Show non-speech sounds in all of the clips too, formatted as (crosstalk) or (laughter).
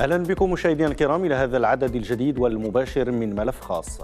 أهلا بكم مشاهدينا الكرام إلى هذا العدد الجديد والمباشر من ملف خاص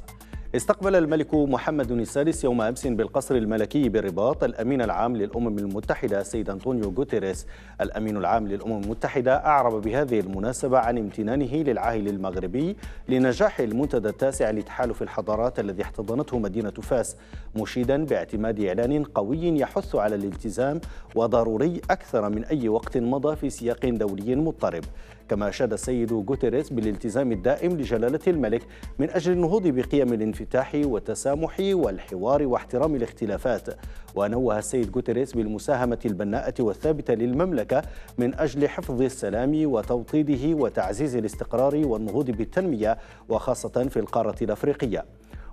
استقبل الملك محمد السادس يوم أمس بالقصر الملكي بالرباط الأمين العام للأمم المتحدة السيد أنطونيو غوتيريس الأمين العام للأمم المتحدة أعرب بهذه المناسبة عن امتنانه للعاهل المغربي لنجاح المنتدى التاسع لتحالف الحضارات الذي احتضنته مدينة فاس مشيدا باعتماد إعلان قوي يحث على الالتزام وضروري أكثر من أي وقت مضى في سياق دولي مضطرب كما أشاد السيد غوتيريز بالالتزام الدائم لجلالة الملك من أجل النهوض بقيم الانفتاح والتسامح والحوار واحترام الاختلافات ونوه السيد غوتيريز بالمساهمة البناءة والثابتة للمملكة من أجل حفظ السلام وتوطيده وتعزيز الاستقرار والنهوض بالتنمية وخاصة في القارة الأفريقية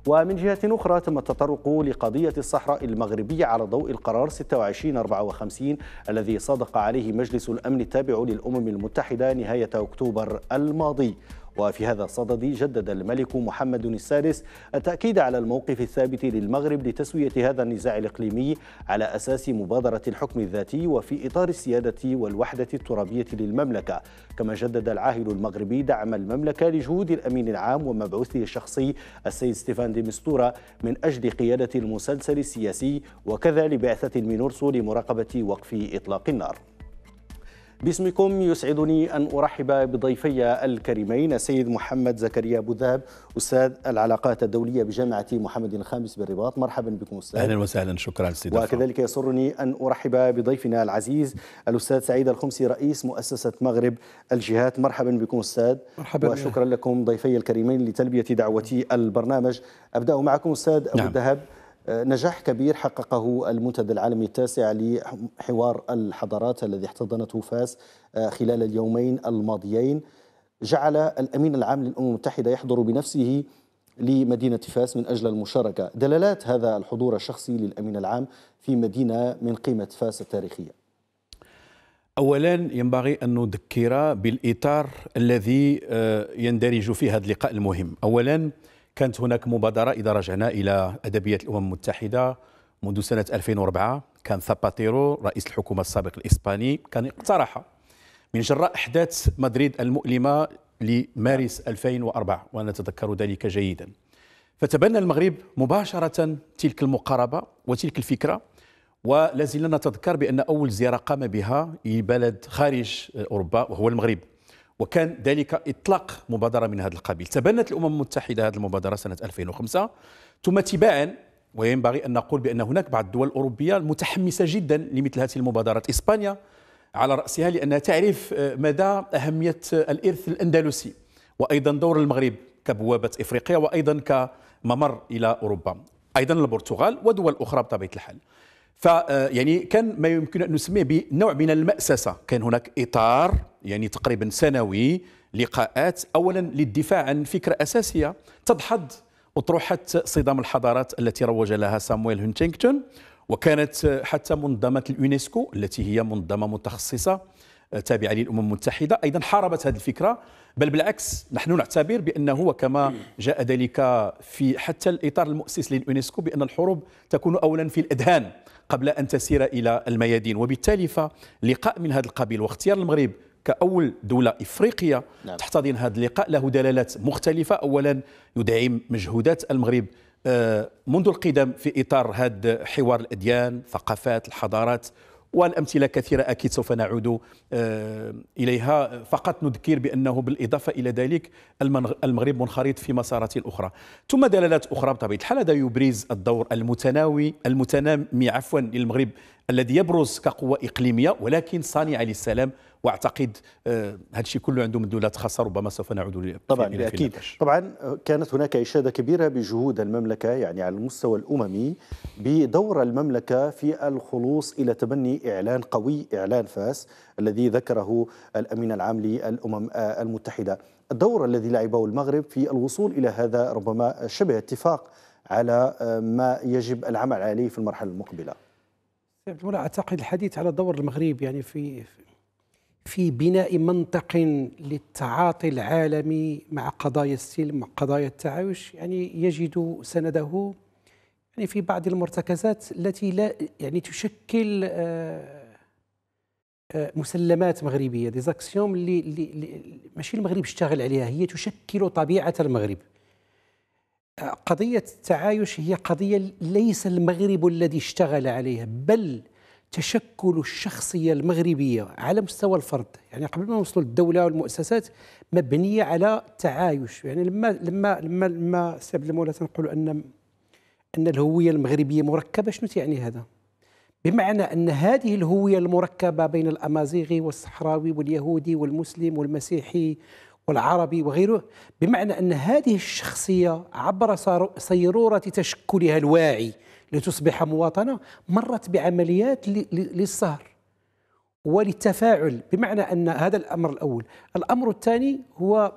ومن جهة أخرى تم التطرق لقضية الصحراء المغربية على ضوء القرار 2654 الذي صادق عليه مجلس الأمن التابع للأمم المتحدة نهاية أكتوبر الماضي وفي هذا الصدد جدد الملك محمد السادس التأكيد على الموقف الثابت للمغرب لتسوية هذا النزاع الإقليمي على أساس مبادرة الحكم الذاتي وفي إطار السيادة والوحدة الترابية للمملكة كما جدد العاهل المغربي دعم المملكة لجهود الأمين العام ومبعوثه الشخصي السيد ستيفان دي مستورة من أجل قيادة المسلسل السياسي وكذا لبعثة المينورسو لمراقبة وقف إطلاق النار باسمكم يسعدني أن أرحب بضيفي الكريمين السيد محمد زكريا بوذاب أستاذ العلاقات الدولية بجامعة محمد الخامس بالرباط مرحبا بكم أستاذ أهلا وسهلا شكرا أستاذ وكذلك يسرني أن أرحب بضيفنا العزيز الأستاذ سعيد الخمسي رئيس مؤسسة مغرب الجهات مرحبا بكم أستاذ مرحبا وشكرا لكم ضيفي الكريمين لتلبية دعوتي البرنامج أبدأ معكم أستاذ أبو نعم. الذهب نجاح كبير حققه المنتدى العالمي التاسع لحوار الحضارات الذي احتضنته فاس آه، خلال اليومين الماضيين جعل الامين العام للامم المتحده يحضر بنفسه لمدينه فاس من اجل المشاركه، دلالات هذا الحضور الشخصي للامين العام في مدينه من قيمه فاس التاريخيه. اولا ينبغي ان نذكر بالاطار الذي آه، يندرج في هذا اللقاء المهم، اولا كانت هناك مبادرة إذا رجعنا إلى أدبية الأمم المتحدة منذ سنة 2004 كان ثاباتيرو رئيس الحكومة السابق الإسباني كان اقترح من جراء أحداث مدريد المؤلمة لمارس 2004 وأنا أتذكر ذلك جيدا فتبنى المغرب مباشرة تلك المقاربة وتلك الفكرة ولازلنا نتذكر بأن أول زيارة قام بها لبلد خارج أوروبا وهو المغرب وكان ذلك إطلاق مبادرة من هذا القبيل تبنت الأمم المتحدة هذه المبادرة سنة 2005 ثم تباعا وينبغي أن نقول بأن هناك بعض الدول الأوروبية متحمسة جدا لمثل هذه المبادرات إسبانيا على رأسها لأنها تعرف آه، مدى أهمية الإرث الأندلسي وأيضا دور المغرب كبوابة إفريقيا وأيضا كممر إلى أوروبا أيضا البرتغال ودول أخرى بطبيعة الحال ف آه، يعني كان ما يمكن ان نسميه بنوع من المأسسة كان هناك إطار يعني تقريبا سنوي لقاءات أولا للدفاع عن فكرة أساسية تدحض أطروحة صدام الحضارات التي روج لها سامويل هنتينغتون وكانت حتى منظمة اليونسكو التي هي منظمة متخصصة آه، تابعة للأمم المتحدة أيضا حاربت هذه الفكرة بل بالعكس نحن نعتبر بأنه وكما جاء ذلك في حتى الإطار المؤسس لليونسكو بأن الحروب تكون أولا في الأذهان قبل أن تسير إلى الميادين وبالتالي فلقاء من هذا القبيل واختيار المغرب كأول دولة إفريقية نعم. تحتضن هذا اللقاء له دلالات مختلفة أولا يدعم مجهودات المغرب آه، منذ القدم في إطار هذا حوار الأديان ثقافات الحضارات والأمثلة كثيرة أكيد سوف نعود آه، إليها فقط نذكر بأنه بالإضافة إلى ذلك المغرب منخرط في مسارات أخرى ثم دلالات أخرى بطبيعة الحال هذا يبرز الدور المتناوي المتنامي عفوا للمغرب الذي يبرز كقوة إقليمية ولكن صانعة للسلام واعتقد هذا آه، الشيء كله عندهم مدلولات خاصه ربما سوف نعود طبعا اكيد طبعا آه، كانت هناك اشاده كبيره بجهود المملكه يعني على المستوى الاممي بدور المملكه في الخلوص الى تبني اعلان قوي اعلان فاس الذي ذكره الامين العام للامم آه، المتحده الدور الذي لعبه المغرب في الوصول الى هذا ربما شبه اتفاق على ما يجب العمل عليه في المرحله المقبله. اعتقد الحديث على دور المغرب يعني في في بناء منطق للتعاطي العالمي مع قضايا السلم وقضايا التعايش يعني يجد سنده يعني في بعض المرتكزات التي لا يعني تشكل آه، آه، مسلمات مغربيه ديزاكسيوم اللي, اللي ماشي المغرب اشتغل عليها هي تشكل طبيعه المغرب آه، قضيه التعايش هي قضيه ليس المغرب الذي اشتغل عليها بل تشكل الشخصية المغربية على مستوى الفرد يعني قبل ما نوصلوا للدولة والمؤسسات مبنية على تعايش يعني لما لما لما لما سبب المولى تنقول أن أن الهوية المغربية مركبة شنو تعني هذا؟ بمعنى أن هذه الهوية المركبة بين الأمازيغي والصحراوي واليهودي والمسلم والمسيحي والعربي وغيره بمعنى أن هذه الشخصية عبر صيرورة تشكلها الواعي لتصبح مواطنة مرت بعمليات للسهر وللتفاعل بمعنى أن هذا الأمر الأول الأمر الثاني هو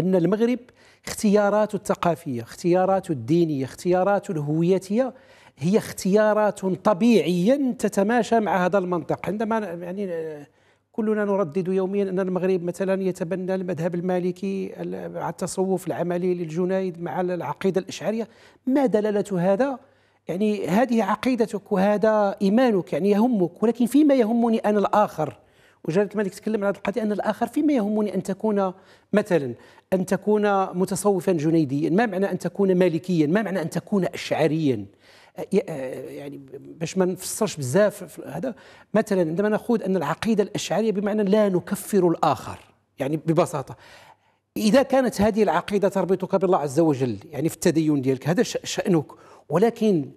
أن المغرب اختياراته الثقافية اختياراته الدينية اختياراته الهويتية هي اختيارات طبيعيا تتماشى مع هذا المنطق عندما يعني كلنا نردد يوميا ان المغرب مثلا يتبنى المذهب المالكي مع التصوف العملي للجنايد مع العقيده الاشعريه ما دلاله هذا يعني هذه عقيدتك وهذا إيمانك يعني يهمك ولكن فيما يهمني أنا الآخر وجلالة الملك تكلم عن هذه القضية أن الآخر فيما يهمني أن تكون مثلا أن تكون متصوفا جنيديا ما معنى أن تكون مالكيا ما معنى أن تكون أشعريا آه، يعني باش ما نفسرش بزاف هذا مثلا عندما نقول ان العقيده الاشعريه بمعنى لا نكفر الاخر يعني ببساطه اذا كانت هذه العقيده تربطك بالله عز وجل يعني في التدين ديالك هذا شانك ولكن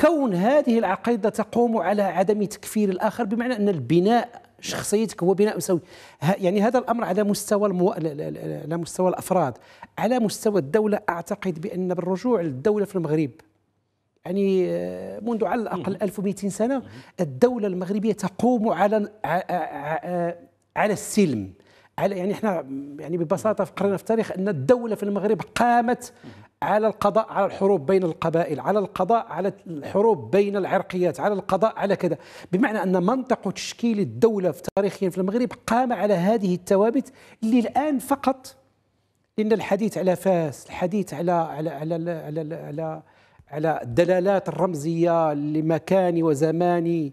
كون هذه العقيدة تقوم على عدم تكفير الآخر بمعنى أن البناء شخصيتك هو بناء مسوي يعني هذا الامر على مستوى المو... على مستوى الافراد على مستوى الدوله اعتقد بان بالرجوع للدوله في المغرب يعني آه، منذ على الاقل 1200 سنه الدوله المغربيه تقوم على آه، على السلم على يعني احنا يعني ببساطه فقرنا في التاريخ ان الدوله في المغرب قامت على القضاء على الحروب بين القبائل على القضاء على الحروب بين العرقيات على القضاء على كذا بمعنى أن منطق تشكيل الدولة في تاريخيا في المغرب قام على هذه الثوابت اللي الآن فقط إن الحديث على فاس الحديث على على على على, على, على, على على الدلالات الرمزيه لمكاني وزماني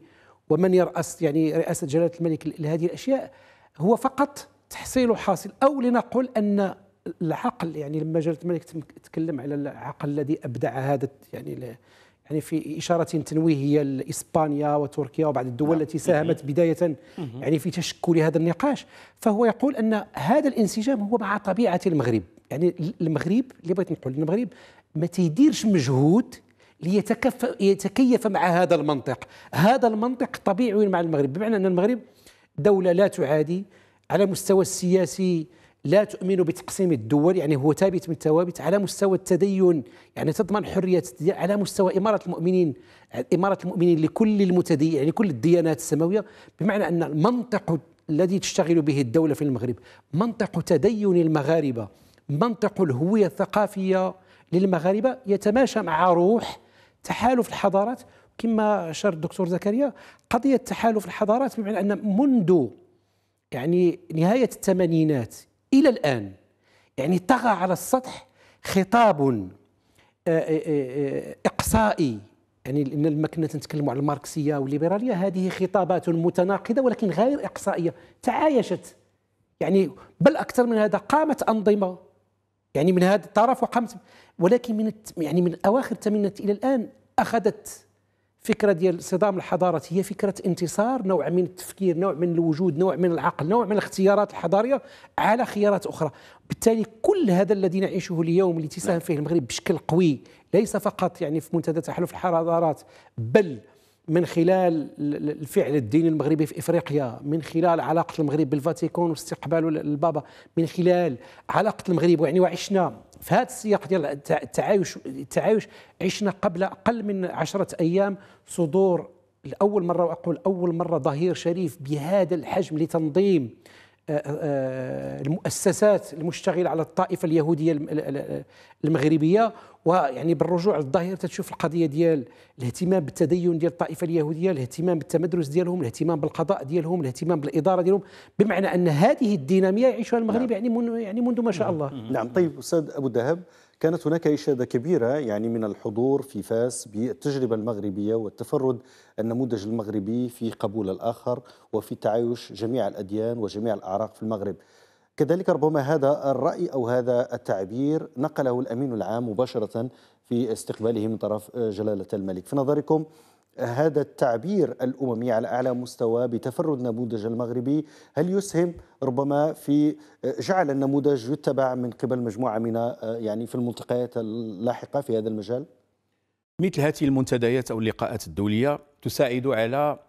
ومن يرأس يعني رئاسه جلاله الملك هذه الاشياء هو فقط تحصيل حاصل او لنقل ان العقل يعني لما جلاله الملك تكلم على العقل الذي ابدع هذا يعني يعني في إشارة تنويهية لإسبانيا وتركيا وبعض الدول نعم. التي ساهمت بداية يعني في تشكل هذا النقاش فهو يقول أن هذا الانسجام هو مع طبيعة المغرب يعني المغرب اللي بغيت نقول المغرب ما تيديرش مجهود ليتكيف يتكيف مع هذا المنطق هذا المنطق طبيعي مع المغرب بمعنى أن المغرب دولة لا تعادي على مستوى السياسي لا تؤمن بتقسيم الدول يعني هو ثابت من الثوابت على مستوى التدين يعني تضمن حرية على مستوى إمارة المؤمنين إمارة المؤمنين لكل المتدين يعني كل الديانات السماوية بمعنى أن المنطق الذي تشتغل به الدولة في المغرب منطق تدين المغاربة منطق الهوية الثقافية للمغاربة يتماشى مع روح تحالف الحضارات كما أشار الدكتور زكريا قضية تحالف الحضارات بمعنى أن منذ يعني نهاية الثمانينات إلى الآن يعني طغى على السطح خطاب آه، آه، آه، إقصائي يعني لما كنا تنتكلموا على الماركسيه والليبراليه هذه خطابات متناقضه ولكن غير اقصائيه تعايشت يعني بل اكثر من هذا قامت انظمه يعني من هذا الطرف وقامت ولكن من يعني من اواخر الثمانينات الى الان اخذت فكره ديال صدام الحضارات هي فكره انتصار نوع من التفكير نوع من الوجود نوع من العقل نوع من الاختيارات الحضاريه على خيارات اخرى بالتالي كل هذا الذي نعيشه اليوم اللي تساهم نعم. فيه المغرب بشكل قوي ليس فقط يعني في منتدى تحالف الحضارات بل من خلال الفعل الديني المغربي في افريقيا، من خلال علاقه المغرب بالفاتيكون واستقباله البابا، من خلال علاقه المغرب يعني وعشنا في هذا السياق ديال التعايش التعايش عشنا قبل اقل من عشرة ايام صدور لاول مره واقول اول مره ظهير شريف بهذا الحجم لتنظيم آه، آه، آه، المؤسسات المشتغله على الطائفه اليهوديه المغربيه ويعني بالرجوع للظاهره تشوف القضيه ديال الاهتمام بالتدين ديال الطائفه اليهوديه، الاهتمام بالتمدرس ديالهم، الاهتمام بالقضاء ديالهم، الاهتمام بالاداره ديالهم، بمعنى ان هذه الديناميه يعيشها المغرب نعم. يعني من يعني منذ ما شاء الله. نعم طيب استاذ ابو الذهب كانت هناك إشادة كبيرة يعني من الحضور في فاس بالتجربة المغربية والتفرد النموذج المغربي في قبول الآخر وفي تعايش جميع الأديان وجميع الأعراق في المغرب كذلك ربما هذا الرأي أو هذا التعبير نقله الأمين العام مباشرة في استقباله من طرف جلالة الملك في نظركم هذا التعبير الاممي على اعلى مستوى بتفرد نموذج المغربي هل يسهم ربما في آه، جعل النموذج يتبع من قبل مجموعه من آه، يعني في الملتقيات اللاحقه في هذا المجال؟ مثل هذه المنتديات او اللقاءات الدوليه تساعد على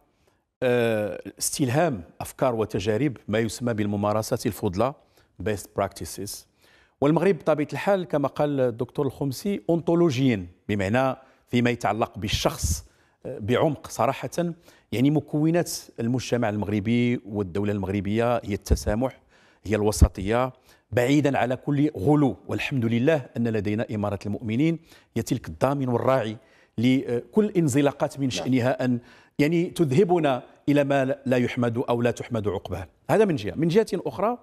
آه، استلهام افكار وتجارب ما يسمى بالممارسات الفضلى best practices والمغرب بطبيعه الحال كما قال الدكتور الخمسي أنطولوجيا بمعنى فيما يتعلق بالشخص بعمق صراحه يعني مكونات المجتمع المغربي والدوله المغربيه هي التسامح هي الوسطيه بعيدا على كل غلو والحمد لله ان لدينا اماره المؤمنين هي تلك الضامن والراعي لكل انزلاقات من نعم. شانها ان يعني تذهبنا الى ما لا يحمد او لا تحمد عقباه هذا من جهه من جهه اخرى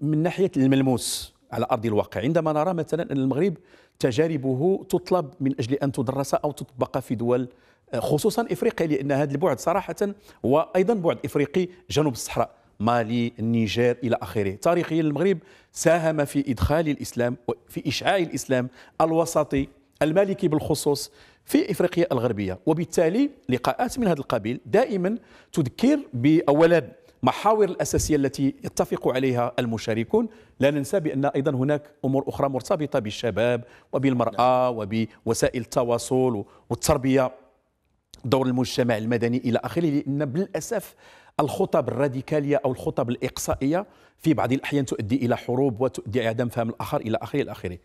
من ناحيه الملموس على ارض الواقع عندما نرى مثلا ان المغرب تجاربه تطلب من أجل أن تدرس أو تطبق في دول آه، خصوصا إفريقيا لأن هذا البعد صراحة هو أيضا بعد إفريقي جنوب الصحراء مالي النيجر إلى آخره تاريخيا المغرب ساهم في إدخال الإسلام في إشعاع الإسلام الوسطي المالكي بالخصوص في إفريقيا الغربية وبالتالي لقاءات من هذا القبيل دائما تذكر بأولا المحاور الأساسية التي يتفق عليها المشاركون لا ننسى بأن أيضا هناك أمور أخرى مرتبطة بالشباب وبالمرأة وبوسائل التواصل والتربية دور المجتمع المدني إلى آخره لأن بالأسف الخطب الراديكالية أو الخطب الإقصائية في بعض الأحيان تؤدي إلى حروب وتؤدي عدم فهم الآخر إلى آخره إلى آخره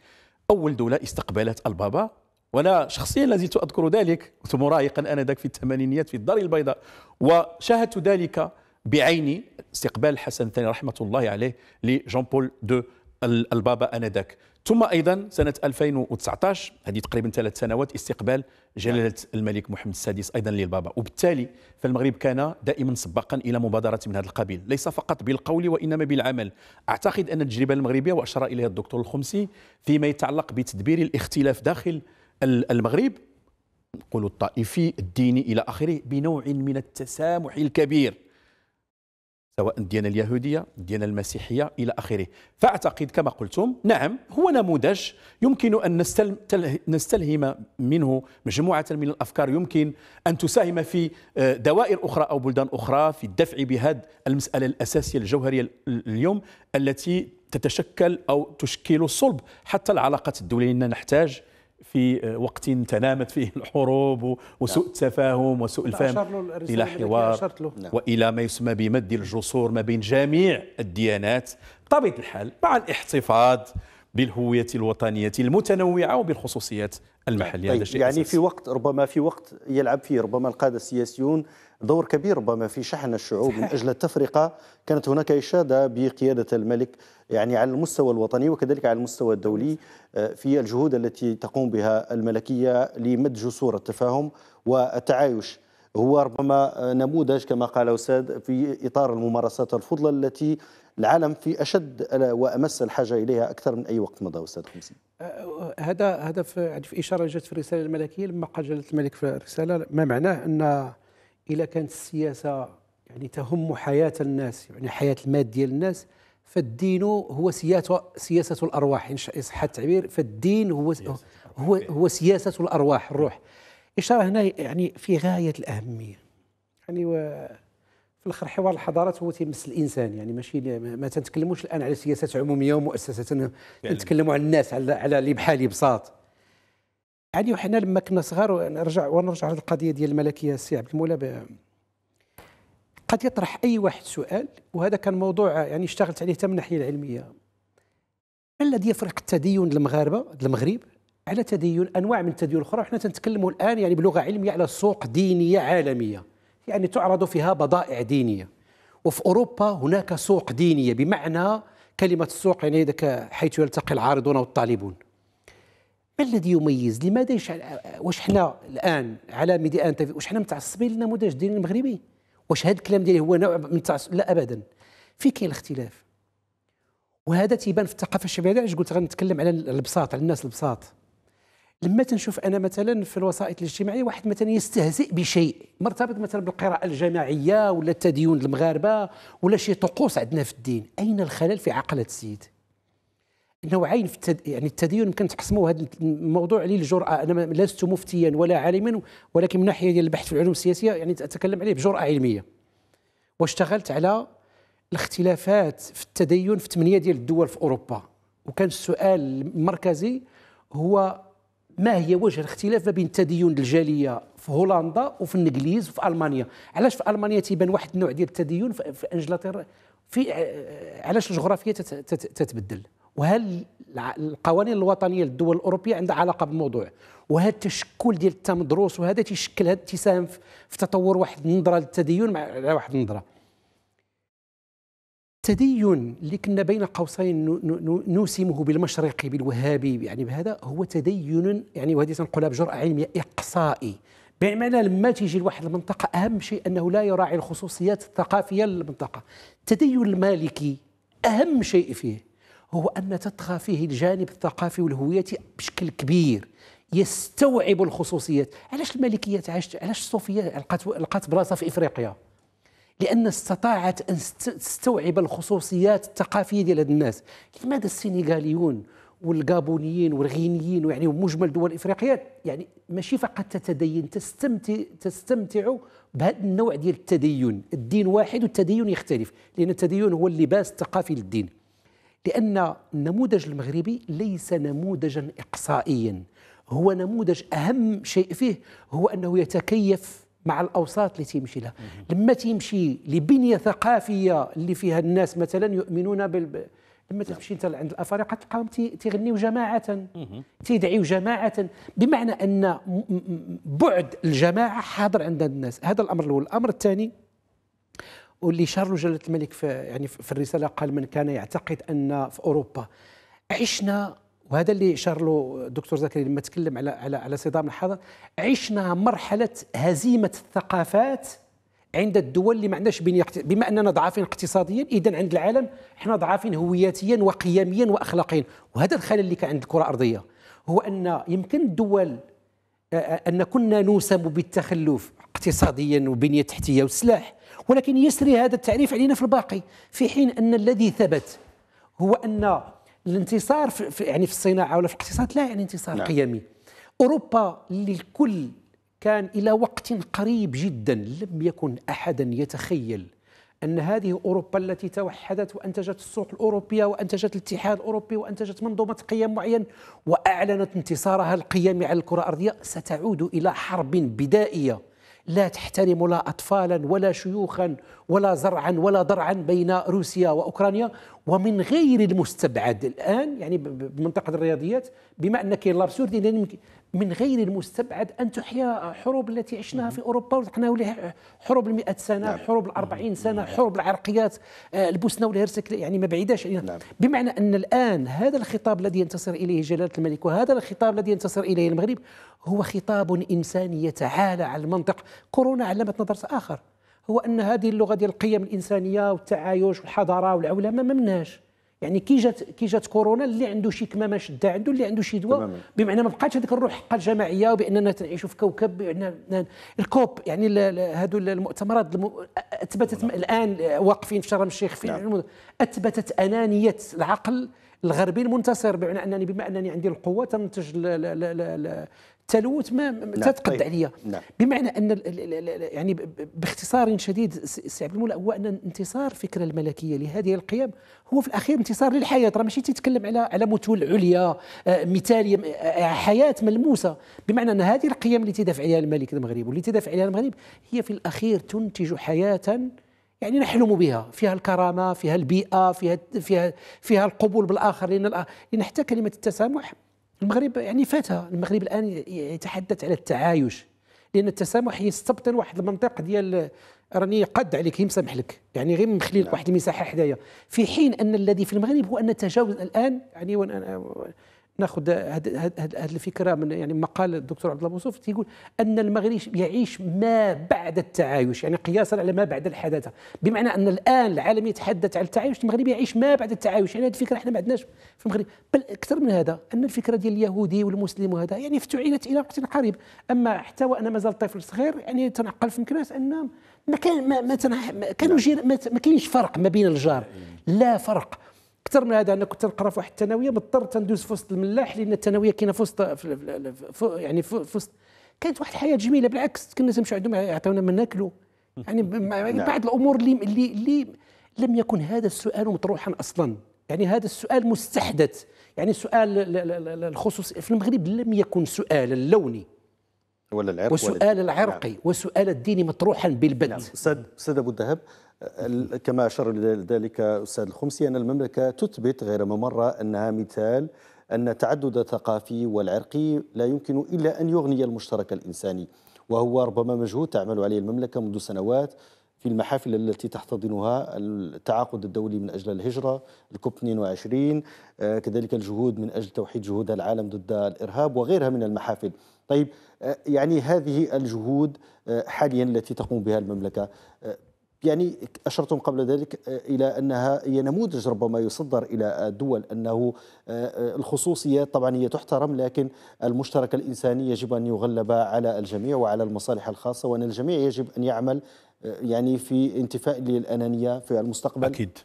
أول دولة استقبلت البابا وانا شخصيا الذي اذكر ذلك كنت مراهقا انذاك في الثمانينيات في الدار البيضاء وشاهدت ذلك بعيني استقبال الحسن الثاني رحمة الله عليه لجون بول دو البابا انذاك ثم ايضا سنه 2019 هذه تقريبا ثلاث سنوات استقبال جلاله الملك محمد السادس ايضا للبابا وبالتالي فالمغرب كان دائما سباقا الى مبادرات من هذا القبيل ليس فقط بالقول وانما بالعمل اعتقد ان التجربه المغربيه واشار اليها الدكتور الخمسي فيما يتعلق بتدبير الاختلاف داخل المغرب نقول الطائفي الديني الى اخره بنوع من التسامح الكبير سواء الديانة اليهودية الديانة المسيحية إلى آخره فأعتقد كما قلتم نعم هو نموذج يمكن أن نستلهم منه مجموعة من الأفكار يمكن أن تساهم في آه، دوائر أخرى أو بلدان أخرى في الدفع بهذه المسألة الأساسية الجوهرية اليوم التي تتشكل أو تشكل صلب حتى العلاقات الدولية نحتاج في آه، وقت تنامت فيه الحروب وسوء نعم. التفاهم وسوء الفهم إلى حوار نعم. وإلى ما يسمى بمد الجسور ما بين جميع الديانات بطبيعة الحال مع الاحتفاظ بالهوية الوطنية المتنوعة وبالخصوصيات المحلية طيب هذا شيء يعني أساس. في وقت ربما في وقت يلعب فيه ربما القادة السياسيون دور كبير ربما في شحن الشعوب من أجل التفرقة كانت هناك إشادة بقيادة الملك يعني على المستوى الوطني وكذلك على المستوى الدولي آه، في الجهود التي تقوم بها الملكية لمد جسور التفاهم والتعايش هو ربما نموذج كما قال أستاذ في إطار الممارسات الفضلى التي العالم في أشد وأمس الحاجة إليها أكثر من أي وقت مضى أستاذ خمسين أه، أه، هذا هذا يعني في إشارة جات في الرسالة الملكية لما قال جلالة الملك في الرسالة ما معناه أن إذا كانت السياسة يعني تهم حياة الناس يعني حياة المادية للناس فالدين هو سياسة سياسة الأرواح إن صح التعبير فالدين هو هو هو سياسة الأرواح الروح إشارة هنا يعني في غاية الأهمية يعني و في الاخر حوار الحضارات هو تيمس الانسان يعني ماشي ما تنتكلموش الان على سياسات عموميه ومؤسسات نتكلموا على الناس على على اللي بحالي بساط يعني وحنا لما كنا صغار ونرجع ونرجع للقضيه ديال الملكيه السي عبد المولى قد يطرح اي واحد سؤال وهذا كان موضوع يعني اشتغلت عليه حتى من الناحيه العلميه ما الذي يفرق التدين المغاربه المغرب على تدين انواع من التدين الاخرى احنا تنتكلموا الان يعني بلغه علميه على سوق دينيه عالميه يعني تعرض فيها بضائع دينيه وفي اوروبا هناك سوق دينيه بمعنى كلمه السوق يعني ذاك حيث يلتقي العارضون والطالبون ما الذي يميز لماذا يشعل واش حنا الان على ميديان تيفي واش حنا متعصبين للنموذج الديني المغربي واش هذا الكلام ديالي هو نوع من التعصب لا ابدا في كاين الاختلاف وهذا تيبان في الثقافه الشعبيه علاش قلت غنتكلم على البساط على الناس البساط لما تنشوف انا مثلا في الوسائط الاجتماعيه واحد مثلا يستهزئ بشيء مرتبط مثلا بالقراءه الجماعيه ولا التدين المغاربه ولا شي طقوس عندنا في الدين اين الخلل في عقلة السيد نوعين في التد... يعني التدين يمكن تقسموا هذا الموضوع عليه الجراه انا لست مفتيا ولا عالما ولكن من ناحيه ديال البحث في العلوم السياسيه يعني اتكلم عليه بجراه علميه واشتغلت على الاختلافات في التدين في ثمانيه ديال الدول في اوروبا وكان السؤال المركزي هو ما هي وجه الاختلاف ما بين التدين الجاليه في هولندا وفي الانجليز وفي المانيا علاش في المانيا تيبان واحد النوع ديال التدين في انجلترا في علاش الجغرافيا تتبدل وهل القوانين الوطنيه للدول الاوروبيه عندها علاقه بالموضوع وهذا التشكل ديال التمدروس وهذا تيشكل هذا في تطور واحد النظره للتدين مع واحد النظره تدين اللي كنا بين قوسين نوسمه بالمشرقي بالوهابي يعني بهذا هو تدين يعني وهذه تنقولها بجرأة علمية إقصائي بمعنى لما تيجي لواحد المنطقة أهم شيء أنه لا يراعي الخصوصيات الثقافية للمنطقة التدين المالكي أهم شيء فيه هو أن تطغى فيه الجانب الثقافي والهوية بشكل كبير يستوعب الخصوصيات علاش المالكية عاشت علاش الصوفية لقات لقات بلاصة في إفريقيا لان استطاعت ان تستوعب الخصوصيات الثقافيه ديال هاد الناس لماذا السنغاليون والغابونيين والغينيين ويعني ومجمل دول افريقيا يعني ماشي فقط تتدين تستمتع تستمتع بهذا النوع ديال التدين الدين واحد والتدين يختلف لان التدين هو اللباس الثقافي للدين لان النموذج المغربي ليس نموذجا اقصائيا هو نموذج اهم شيء فيه هو انه يتكيف مع الاوساط اللي تيمشي لها لما تيمشي لبنيه ثقافيه اللي فيها الناس مثلا يؤمنون بال لما نعم. تمشي انت عند الافارقه تلقاهم تيغنيو جماعه تيدعيو جماعه بمعنى ان بعد الجماعه حاضر عند الناس هذا الامر الاول الامر الثاني واللي شارلو جلاله الملك في يعني في الرساله قال من كان يعتقد ان في اوروبا عشنا وهذا اللي اشار له الدكتور زكريا لما تكلم على على على صدام الحاضر عشنا مرحله هزيمه الثقافات عند الدول اللي ما عندناش بنيه بما اننا ضعافين اقتصاديا اذا عند العالم احنا ضعافين هوياتيا وقيميا واخلاقيا وهذا الخلل اللي كان عند الكره الارضيه هو ان يمكن الدول ان كنا نوسم بالتخلف اقتصاديا وبنيه تحتيه وسلاح ولكن يسري هذا التعريف علينا في الباقي في حين ان الذي ثبت هو ان الانتصار في يعني في الصناعه ولا في الاقتصاد لا يعني انتصار نعم. قيمي اوروبا للكل كان الى وقت قريب جدا لم يكن احدا يتخيل ان هذه اوروبا التي توحدت وانتجت السوق الاوروبيه وانتجت الاتحاد الاوروبي وانتجت منظومه قيم معين واعلنت انتصارها القيمي على الكره الارضيه ستعود الى حرب بدائيه لا تحترم لا أطفالا ولا شيوخا ولا زرعا ولا ضرعا بين روسيا وأوكرانيا ومن غير المستبعد الآن يعني بمنطقة الرياضيات بما أن كاين لابسورد من غير المستبعد أن تحيا حروب التي عشناها في أوروبا وطحنا حروب المئة سنة نعم. حروب الأربعين سنة حروب العرقيات آه، البوسنة والهرسك يعني ما بعيداش نعم. بمعنى أن الآن هذا الخطاب الذي ينتصر إليه جلالة الملك وهذا الخطاب الذي ينتصر إليه المغرب هو خطاب إنساني يتعالى على المنطق كورونا علمت نظرة آخر هو أن هذه اللغة ديال القيم الإنسانية والتعايش والحضارة والعولمة ما مناش يعني كي جات كي جات كورونا اللي عنده شي كمامه شده عنده اللي عنده شي دواء بمعنى ما بقاتش هذيك الروح حقه الجماعيه وباننا تنعيشوا في كوكب بأننا الكوب يعني هذو المؤتمرات اثبتت م... الان واقفين في شرم الشيخ في نعم. اثبتت انانيه العقل الغربي المنتصر بمعنى انني بما انني عندي القوه تنتج تلوث ما نعم، تتقد طيب. عليا نعم. بمعنى ان يعني باختصار شديد سي عبد المولى هو ان انتصار فكرة الملكيه لهذه القيم هو في الاخير انتصار للحياه راه ماشي تيتكلم على على متون عليا آه، مثاليه آه، آه، حياه ملموسه بمعنى ان هذه القيم اللي تدافع عليها الملك المغرب واللي تدافع عليها المغرب هي في الاخير تنتج حياه يعني نحلم بها فيها الكرامه فيها البيئه فيها فيها فيها القبول بالاخر لان حتى كلمه التسامح المغرب يعني فاتها المغرب الان يتحدث على التعايش لان التسامح يستبطن واحد المنطق ديال راني قد عليك يمسامح لك يعني غير مخلي لك نعم. واحد المساحه حدايا في حين ان الذي في المغرب هو ان التجاوز الان يعني ناخذ هذه الفكره من يعني مقال الدكتور عبد الله بوصوف تيقول ان المغرب يعيش ما بعد التعايش يعني قياسا على ما بعد الحداثه بمعنى ان الان العالم يتحدث عن التعايش المغرب يعيش ما بعد التعايش يعني هذه الفكره احنا ما عندناش في المغرب بل اكثر من هذا ان الفكره ديال اليهودي والمسلم وهذا يعني افتعلت الى وقت قريب اما حتى وانا مازال طفل صغير يعني تنعقل في مكناس ان ما كان ما ما, ما كانوا نعم. ما كاينش فرق ما بين الجار لا فرق اكثر من هذا انا كنت نقرا في واحد الثانويه مضطر تندوز في وسط الملاح لان الثانويه كاينه في وسط يعني في وسط كانت واحد الحياه جميله بالعكس كنا تمشي عندهم يعطيونا ما ناكلوا (laughs) يعني, يعني نعم. بعض الامور اللي اللي اللي لم يكن هذا السؤال مطروحا اصلا يعني هذا السؤال مستحدث يعني سؤال الخصوص في المغرب لم يكن سؤال اللوني ولا العرق وسؤال العرقي نعم. وسؤال الديني مطروحا بالبدء نعم. استاذ استاذ ابو الذهب كما أشار لذلك أستاذ الخمسي أن المملكة تثبت غير ممرة أنها مثال أن التعدد الثقافي والعرقي لا يمكن إلا أن يغني المشترك الإنساني وهو ربما مجهود تعمل عليه المملكة منذ سنوات في المحافل التي تحتضنها التعاقد الدولي من أجل الهجرة الكوب 22 آه، كذلك الجهود من أجل توحيد جهود العالم ضد الإرهاب وغيرها من المحافل طيب آه، يعني هذه الجهود آه، حاليا التي تقوم بها المملكة يعني أشرتم قبل ذلك آه، إلى أنها هي نموذج ربما يصدر إلى الدول أنه آه، آه، الخصوصية طبعا هي تحترم لكن المشترك الإنساني يجب أن يغلب على الجميع وعلى المصالح الخاصة وأن الجميع يجب أن يعمل يعني في انتفاء للأنانية في المستقبل أكيد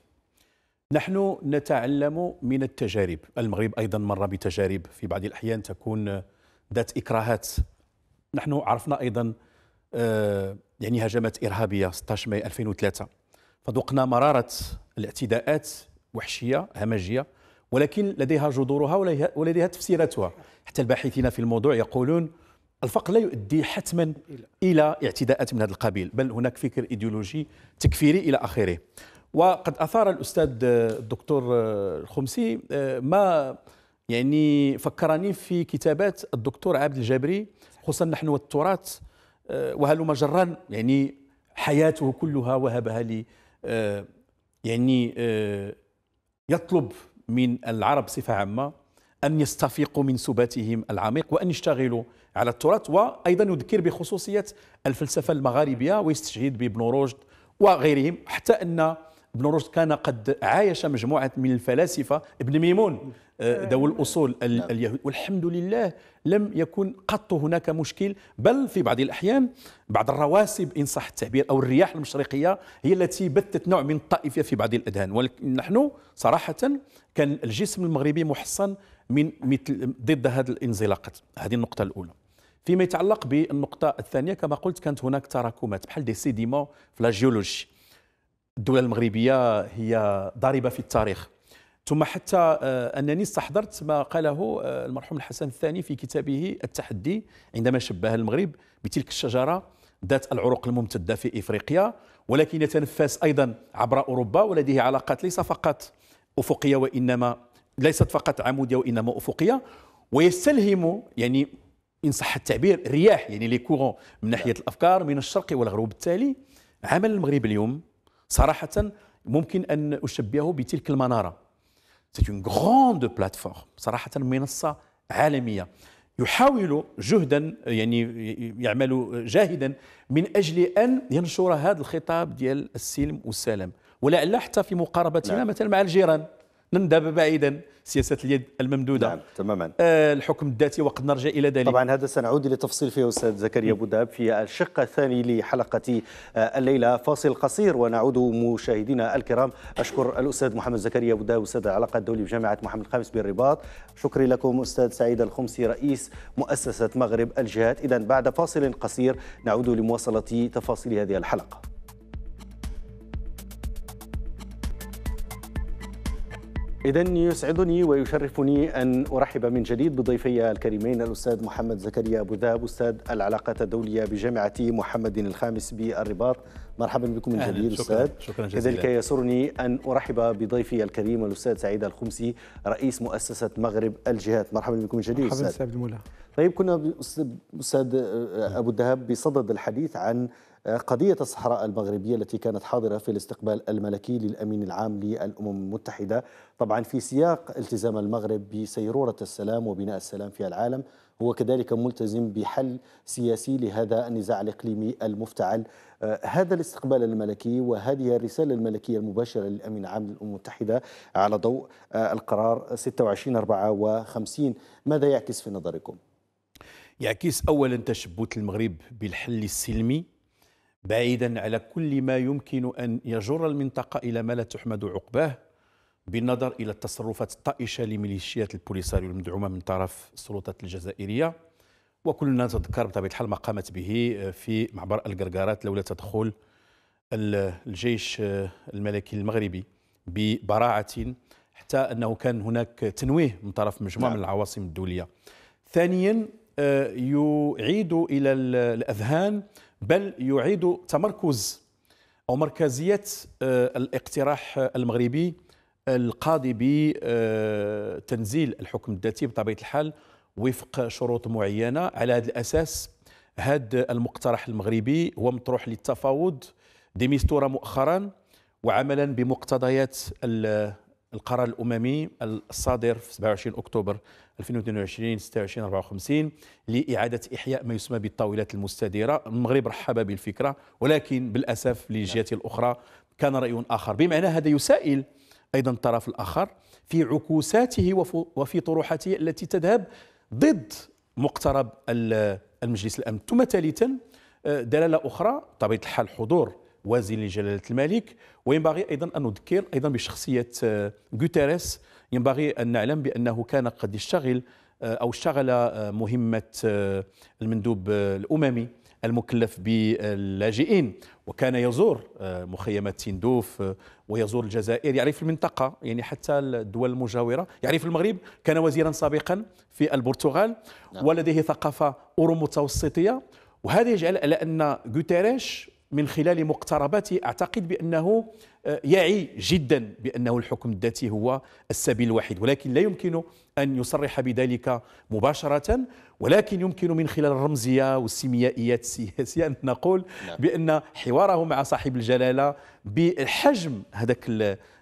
نحن نتعلم من التجارب المغرب أيضا مر بتجارب في بعض الأحيان تكون ذات إكراهات نحن عرفنا أيضا يعني هجمات إرهابية 16 ماي 2003 فذقنا مرارة الاعتداءات وحشية همجية ولكن لديها جذورها ولديها تفسيراتها حتى الباحثين في الموضوع يقولون الفقر لا يؤدي حتما إلى اعتداءات من هذا القبيل بل هناك فكر إيديولوجي تكفيري إلى آخره وقد أثار الأستاذ الدكتور الخمسي ما يعني فكرني في كتابات الدكتور عبد الجابري خصوصا نحن والتراث آه، وهلم جرا يعني حياته كلها وهبها لي آه، يعني آه، يطلب من العرب صفة عامة أن يستفيقوا من سباتهم العميق وأن يشتغلوا على التراث وأيضا يذكر بخصوصية الفلسفة المغاربية ويستشهد بابن رشد وغيرهم حتى أن ابن رشد كان قد عايش مجموعة من الفلاسفة ابن ميمون آه، ذوي آه. الأصول نعم. اليهود والحمد لله لم يكن قط هناك مشكل بل في بعض الأحيان بعض الرواسب إن صح التعبير أو الرياح المشرقية هي التي بثت نوع من الطائفية في بعض الأذهان ولكن نحن صراحة كان الجسم المغربي محصن من مثل ضد هذه الانزلاقات هذه النقطة الأولى فيما يتعلق بالنقطة الثانية كما قلت كانت هناك تراكمات بحال دي سيديمون في لا جيولوجي الدولة المغربية هي ضاربة في التاريخ ثم حتى آه، أنني استحضرت ما قاله آه، المرحوم الحسن الثاني في كتابه التحدي عندما شبه المغرب بتلك الشجرة ذات العروق الممتدة في إفريقيا ولكن يتنفس أيضا عبر أوروبا ولديه علاقات ليس فقط أفقية وإنما ليست فقط عمودية وإنما أفقية ويستلهم يعني إن صح التعبير رياح يعني لي كورون من ناحية الأفكار من الشرق والغرب بالتالي عمل المغرب اليوم صراحة ممكن أن أشبهه بتلك المنارة C'est une grande plateforme صراحة منصة عالمية يحاول جهدا يعني يعمل جاهدا من اجل ان ينشر هذا الخطاب ديال السلم والسلام ولعل حتى في مقاربتنا مثلا مع الجيران دابا بعيدا سياسه اليد الممدوده نعم تماما آه الحكم الذاتي وقد نرجع الى ذلك طبعا هذا سنعود لتفصيل فيه استاذ زكريا ابو دهب في الشق الثاني لحلقه آه الليله فاصل قصير ونعود مشاهدينا الكرام اشكر الاستاذ محمد زكريا ابو دهب استاذ العلاقه الدولي بجامعه محمد الخامس بالرباط شكري لكم استاذ سعيد الخمسي رئيس مؤسسه مغرب الجهات اذا بعد فاصل قصير نعود لمواصله تفاصيل هذه الحلقه إذا يسعدني ويشرفني أن أرحب من جديد بضيفي الكريمين الأستاذ محمد زكريا أبو ذاب أستاذ العلاقات الدولية بجامعة محمد الخامس بالرباط مرحبا بكم من جديد أستاذ شكرا جزيلا كذلك يسرني أن أرحب بضيفي الكريم الأستاذ سعيد الخمسي رئيس مؤسسة مغرب الجهات مرحبا بكم من جديد مرحبا أستاذ طيب كنا أستاذ أبو الذهب بصدد الحديث عن قضية الصحراء المغربية التي كانت حاضرة في الاستقبال الملكي للأمين العام للأمم المتحدة طبعا في سياق التزام المغرب بسيرورة السلام وبناء السلام في العالم هو كذلك ملتزم بحل سياسي لهذا النزاع الإقليمي المفتعل آه، هذا الاستقبال الملكي وهذه الرسالة الملكية المباشرة للأمين العام للأمم المتحدة على ضوء آه، القرار 26 54 ماذا يعكس في نظركم؟ يعكس أولا تشبث المغرب بالحل السلمي بعيدا على كل ما يمكن أن يجر المنطقة إلى ما لا تحمد عقباه بالنظر إلى التصرفات الطائشة لميليشيات البوليساريو المدعومة من طرف السلطات الجزائرية وكلنا نتذكر بطبيعة الحال ما قامت به آه، في معبر القرقارات لولا تدخل الجيش آه، الملكي المغربي ببراعة حتى أنه كان هناك تنويه من طرف مجموعة من نعم. العواصم الدولية ثانيا آه، يعيد إلى الأذهان بل يعيد تمركز أو مركزية آه، الاقتراح المغربي القاضي بتنزيل الحكم الذاتي بطبيعة الحال وفق شروط معينة على هذا الأساس هذا المقترح المغربي هو مطروح للتفاوض ديميستورا مؤخرا وعملا بمقتضيات القرار الاممي الصادر في 27 اكتوبر 2022 26 54 لاعاده احياء ما يسمى بالطاولات المستديره، المغرب رحب بالفكره ولكن بالاسف للجهه نعم. الاخرى كان راي اخر، بمعنى هذا يسائل ايضا الطرف الاخر في عكوساته وفي طروحاته التي تذهب ضد مقترب المجلس الامن، ثم ثالثا آه، دلاله اخرى طبيعه الحال حضور وزير لجلاله الملك وينبغي ايضا ان نذكر ايضا بشخصيه آه، غوتيريس ينبغي ان نعلم بانه كان قد يشتغل آه، او اشتغل آه، مهمه المندوب الاممي المكلف باللاجئين وكان يزور مخيمات تندوف ويزور الجزائر يعرف المنطقة يعني حتى الدول المجاورة يعرف المغرب كان وزيرا سابقا في البرتغال نعم. ولديه ثقافة أورو متوسطية وهذا يجعل على أن غوتيريش من خلال مقترباتي أعتقد بأنه آه، يعي جدا بأنه الحكم الذاتي هو السبيل الوحيد ولكن لا يمكن أن يصرح بذلك مباشرة ولكن يمكن من خلال الرمزية والسيميائيات السياسية أن نقول نعم. بأن حواره مع صاحب الجلالة بحجم هذاك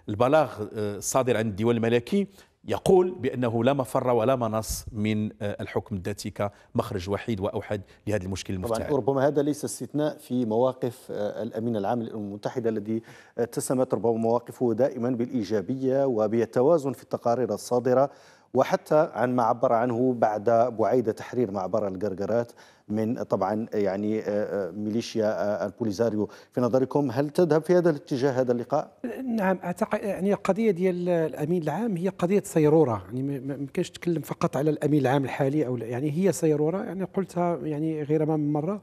البلاغ آه، الصادر عن الديوان الملكي يقول بأنه لا مفر ولا منص من آه، الحكم الذاتي كمخرج وحيد وأوحد لهذا المشكل المفتعل طبعا ربما هذا ليس استثناء في مواقف آه، الأمين العام للأمم المتحدة الذي اتسمت ربما مواقفه دائما بالإيجابية وبالتوازن في التقارير الصادرة وحتى عن ما عبر عنه بعد بعيدة تحرير معبر القرقرات من طبعا يعني آه، آه، ميليشيا آه، البوليزاريو في نظركم هل تذهب في هذا الاتجاه هذا اللقاء؟ نعم اعتقد يعني القضيه ديال الامين العام هي قضيه سيروره يعني ما يمكنش تكلم فقط على الامين العام الحالي او يعني هي سيروره يعني قلتها يعني غير ما من مره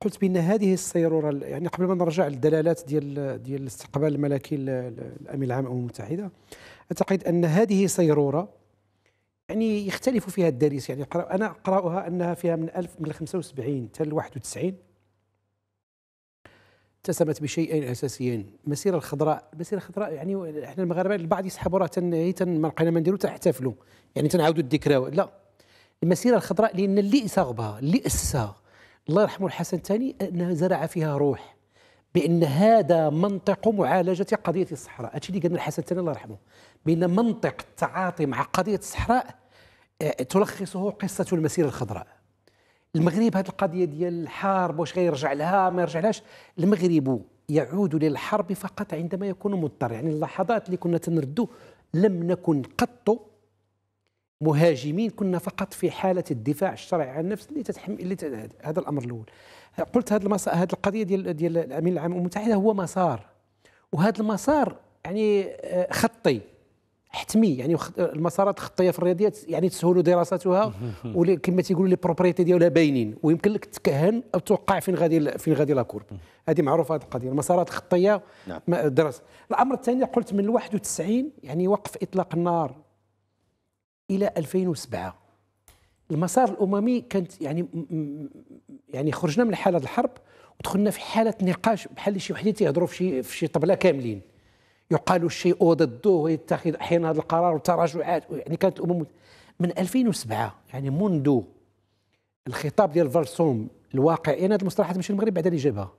قلت بان هذه السيروره يعني قبل ما نرجع للدلالات ديال ديال الاستقبال الملكي الامين العام الامم المتحده اعتقد ان هذه سيروره يعني يختلف فيها الدارس يعني انا اقراها انها فيها من 1000 من 75 حتى 91 اتسمت بشيئين اساسيين المسيره الخضراء المسيره الخضراء يعني احنا المغاربه البعض يسحبوا راه تن ما لقينا ما نديرو تحتفلوا يعني تنعاودوا الذكرى لا المسيره الخضراء لان اللي صاغبها اللي اسسها الله يرحمه الحسن الثاني انه زرع فيها روح بان هذا منطق معالجه قضيه الصحراء هادشي اللي قال الحسن الثاني الله يرحمه بين منطق التعاطي مع قضيه الصحراء آه، تلخصه قصه المسيره الخضراء المغرب هذه القضيه ديال الحرب واش غيرجع لها ما لهاش المغرب يعود للحرب فقط عندما يكون مضطر يعني اللحظات اللي كنا تنردو لم نكن قط مهاجمين كنا فقط في حاله الدفاع الشرعي عن النفس اللي تتحمل اللي هذا الامر الاول قلت هذا المسا... هذه القضيه ديال ديال الامين العام الامم المتحده هو مسار وهذا المسار يعني آه، خطي حتمي يعني المسارات الخطيه في الرياضيات يعني تسهلوا دراستها وكما تيقولوا لي بروبريتي ديالها باينين ويمكن لك تكهن او توقع فين غادي فين غادي لاكورب هذه معروفه هذه القضيه المسارات الخطيه نعم. درس الامر الثاني قلت من 91 يعني وقف اطلاق النار الى 2007 المسار الاممي كانت يعني يعني خرجنا من حاله الحرب ودخلنا في حاله نقاش بحال شي وحدين تيهضروا في شي في شي طبله كاملين يقال الشيء ضده ويتخذ احيانا هذا القرار وتراجعات يعني كانت الامم من 2007 يعني منذ الخطاب ديال فالسوم الواقع انا هذه المصطلحات ماشي المغرب بعد اللي جابها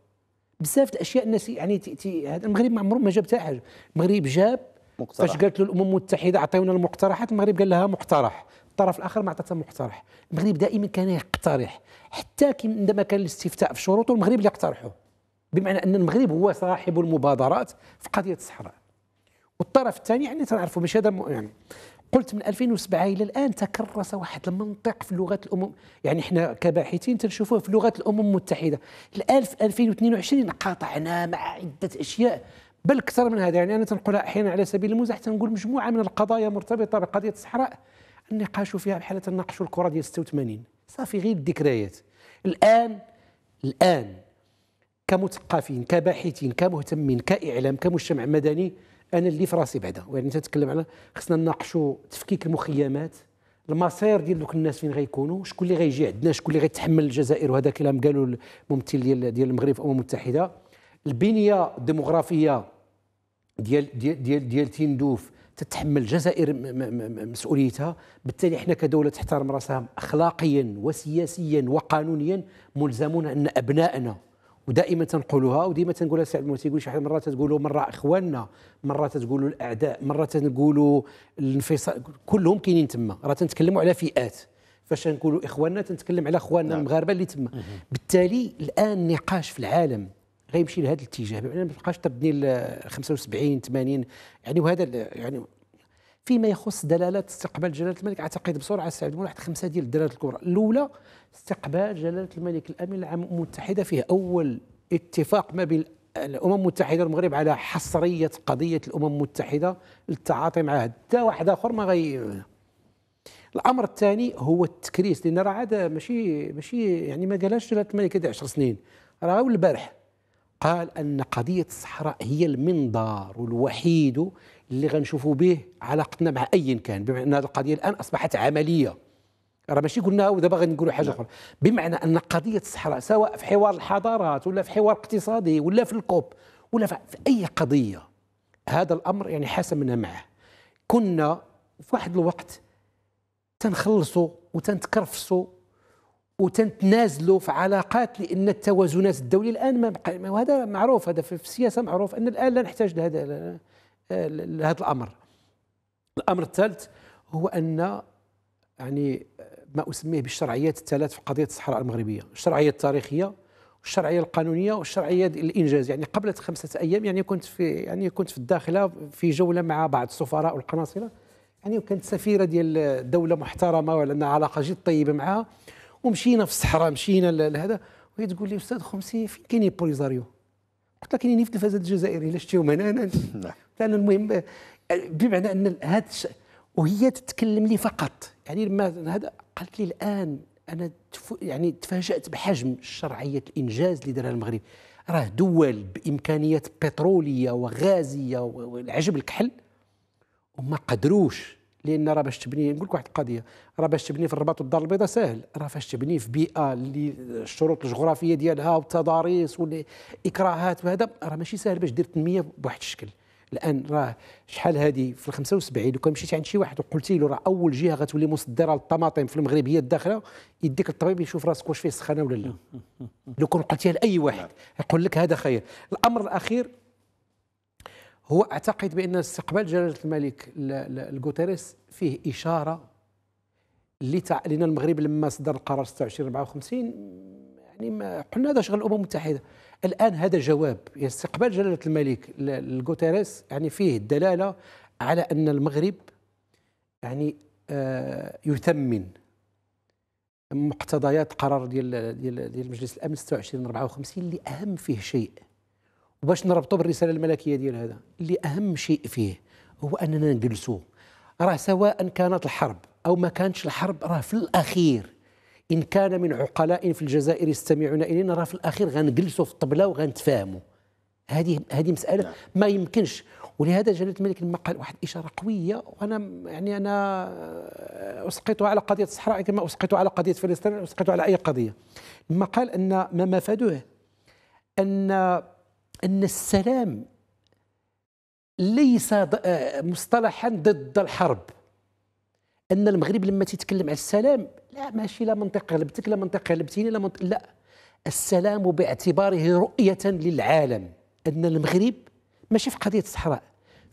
بزاف الاشياء الناس يعني تاتي هذا المغرب ما عمره ما جاب حتى حاجه المغرب جاب مقترح. فاش قالت له الامم المتحده اعطيونا المقترحات المغرب قال لها مقترح الطرف الاخر ما عطاتها مقترح المغرب دائما كان يقترح حتى عندما كان الاستفتاء في شروطه المغرب اللي يقترحه بمعنى ان المغرب هو صاحب المبادرات في قضيه الصحراء والطرف الثاني يعني تنعرفوا مش هذا يعني قلت من 2007 الى الان تكرس واحد المنطق في لغه الامم يعني احنا كباحثين تنشوفوه في لغه الامم المتحده الان في 2022 قاطعنا مع عده اشياء بل اكثر من هذا يعني انا تنقولها احيانا على سبيل المزاح تنقول مجموعه من القضايا مرتبطه بقضيه الصحراء النقاش فيها بحال تناقشوا الكره ديال 86 صافي غير الذكريات الان الان كمثقفين كباحثين كمهتمين كاعلام كمجتمع مدني انا اللي في راسي بعدا يعني تتكلم على خصنا نناقشوا تفكيك المخيمات المصير ديال دوك الناس فين غيكونوا شكون اللي غيجي عندنا شكون اللي غيتحمل الجزائر وهذا كلام قالوا الممثل ديال ديال المغرب في الامم المتحده البنيه الديموغرافيه ديال ديال ديال, ديال تندوف تتحمل الجزائر مسؤوليتها بالتالي احنا كدوله تحترم راسها اخلاقيا وسياسيا وقانونيا ملزمون ان ابنائنا ودائما تنقولها وديما تنقولها سعد الموسي يقول شي حاجه مره تقولوا مره اخواننا مره تقولوا الاعداء مره تتقولوا الانفصال كلهم كاينين تما راه تنتكلموا على فئات فاش تنقولوا اخواننا تنتكلم على اخواننا نعم. المغاربه اللي تما بالتالي الان النقاش في العالم غيمشي لهذا الاتجاه بمعنى ما تبقاش تبني 75 80 يعني وهذا يعني فيما يخص دلالات استقبال جلاله الملك اعتقد بسرعه سعد واحد خمسه ديال الدلالات الكبرى الاولى استقبال جلاله الملك الامين العام المتحده فيه اول اتفاق ما بين الامم المتحده والمغرب على حصريه قضيه الامم المتحده للتعاطي معها حتى واحد اخر ما غي الامر الثاني هو التكريس لان راه عاد ماشي ماشي يعني ما قالهاش جلاله الملك هذه 10 سنين راه البارح قال ان قضيه الصحراء هي المنظار الوحيد اللي غنشوفوا به علاقتنا مع اي كان بمعنى ان هذه القضيه الان اصبحت عمليه راه ماشي قلناها ودابا غنقولوا حاجه اخرى بمعنى ان قضيه الصحراء سواء في حوار الحضارات ولا في حوار اقتصادي ولا في الكوب ولا في اي قضيه هذا الامر يعني حسمنا معه كنا في واحد الوقت تنخلصوا وتنتكرفصوا وتنتنازلوا في علاقات لان التوازنات الدوليه الان ما وهذا معروف هذا في السياسه معروف ان الان لا نحتاج لهذا لهذا الامر الامر الثالث هو ان يعني ما اسميه بالشرعيات الثلاث في قضيه الصحراء المغربيه الشرعيه التاريخيه والشرعيه القانونيه والشرعيه الانجاز يعني قبل خمسه ايام يعني كنت في يعني كنت في الداخله في جوله مع بعض السفراء والقناصله يعني وكانت سفيره ديال دوله محترمه ولنا علاقه جد طيبه معها ومشينا في الصحراء مشينا لهذا وهي تقول لي استاذ خمسي فين كاين بوليزاريو قلت لك كاينين في الفساد الجزائري لا شتيهم هنا انا نعم. انا المهم بمعنى ان هذا وهي تتكلم لي فقط يعني لما هذا قالت لي الان انا تف... يعني تفاجات بحجم شرعيه الانجاز اللي دارها المغرب راه دول بامكانيات بتروليه وغازيه والعجب الكحل وما قدروش لان راه باش تبني نقول لك واحد القضيه راه باش تبني في الرباط والدار البيضاء ساهل راه فاش تبني في بيئه اللي الشروط الجغرافيه ديالها والتضاريس والاكراهات وهذا راه ماشي ساهل باش دير تنميه بواحد الشكل الان راه شحال هذه في ال 75 لو كان مشيتي عند شي واحد وقلتي له راه اول جهه غتولي مصدره للطماطم في المغرب هي الداخله يديك الطبيب يشوف راسك واش فيه سخانه ولا لا (laughs) لو كان قلتيها لاي واحد يقول لك هذا خير الامر الاخير هو اعتقد بان استقبال جلاله الملك لغوتيريس فيه اشاره لتع... لان المغرب لما صدر القرار 26 54 يعني ما قلنا هذا شغل الامم المتحده الان هذا جواب يعني استقبال جلاله الملك لغوتيريس يعني فيه الدلاله على ان المغرب يعني آه يثمن مقتضيات قرار ديال ديال, ديال مجلس الامن 26 54 اللي اهم فيه شيء وباش نربطه بالرساله الملكيه ديال هذا اللي اهم شيء فيه هو اننا نجلسوا راه سواء كانت الحرب او ما كانتش الحرب راه في الاخير ان كان من عقلاء في الجزائر يستمعون الينا راه في الاخير غنجلسوا في الطبله وغنتفاهموا هذه هذه مساله نعم. ما يمكنش ولهذا جلاله الملك لما قال واحد اشاره قويه وانا يعني انا اسقطها على قضيه الصحراء كما اسقطها على قضيه فلسطين اسقطها على اي قضيه لما قال ان ما مفاده ان ان السلام ليس آه، مصطلحا ضد الحرب ان المغرب لما تيتكلم على السلام لا ماشي لا منطق غلبتك لا منطق غلبتيني لا منطق لا السلام باعتباره رؤيه للعالم ان المغرب ماشي في قضيه الصحراء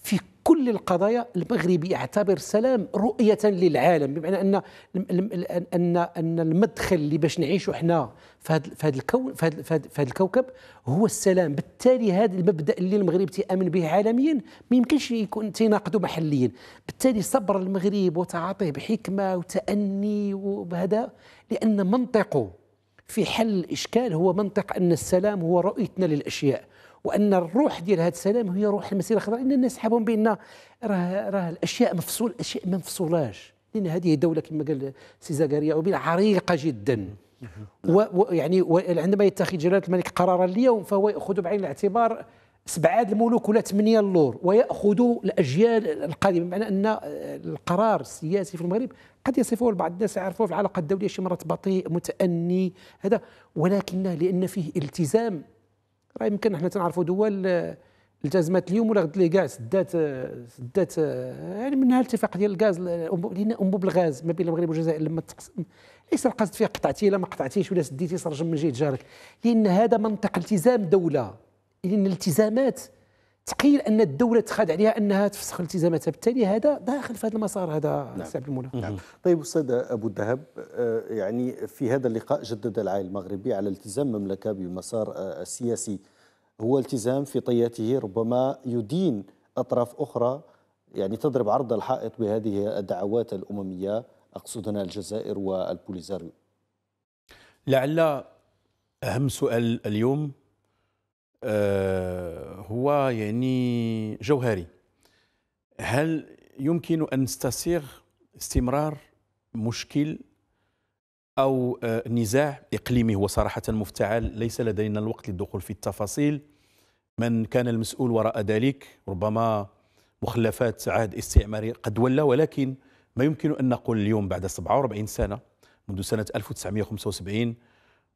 في كل القضايا المغربي يعتبر سلام رؤية للعالم بمعنى أن أن أن المدخل اللي باش نعيشوا حنا في هذا الكون في هذا الكوكب هو السلام بالتالي هذا المبدأ اللي المغرب تيأمن به عالميا ما يمكنش يكون تناقضه محليا بالتالي صبر المغرب وتعاطيه بحكمة وتأني وهذا لأن منطقه في حل الإشكال هو منطق أن السلام هو رؤيتنا للأشياء وان الروح ديال هذا السلام هي روح المسيره الخضراء ان الناس حابون بان راه راه الاشياء مفصول الاشياء ما مفصولاش لان هذه دوله كما قال سي زكريا عريقه جدا نعم. ويعني عندما يتخذ جلاله الملك قرارا اليوم فهو ياخذ بعين الاعتبار سبعة الملوك ولا ثمانية اللور ويأخذ الأجيال القادمة بمعنى أن القرار السياسي في المغرب قد يصفه البعض الناس يعرفوه في العلاقة الدولية شي مرات بطيء متأني هذا ولكن لأن فيه التزام راه يمكن حنا تنعرفوا دول آه، التزمات اليوم ولا غد ليه كاع سدات آه، سدات آه، يعني منها الاتفاق ديال الغاز لان انبوب الغاز ما بين المغرب والجزائر لما تقسم ليس القصد فيه قطعتي لا ما قطعتيش ولا سديتي سرجم من جهه جارك لان هذا منطق التزام دوله لان الالتزامات تقيل ان الدوله تخاد عليها انها تفسخ التزاماتها بالتالي هذا داخل في هذا المسار هذا نعم. عبد نعم. طيب استاذ ابو الذهب آه، يعني في هذا اللقاء جدد العائل المغربي على التزام المملكه بالمسار السياسي آه، هو التزام في طياته ربما يدين اطراف اخرى يعني تضرب عرض الحائط بهذه الدعوات الامميه اقصد هنا الجزائر والبوليزاريو لعل اهم سؤال اليوم آه، هو يعني جوهري هل يمكن أن نستسيغ استمرار مشكل أو آه، نزاع إقليمي هو صراحة مفتعل ليس لدينا الوقت للدخول في التفاصيل من كان المسؤول وراء ذلك ربما مخلفات عهد استعماري قد ولى ولكن ما يمكن أن نقول اليوم بعد 47 سنة منذ سنة 1975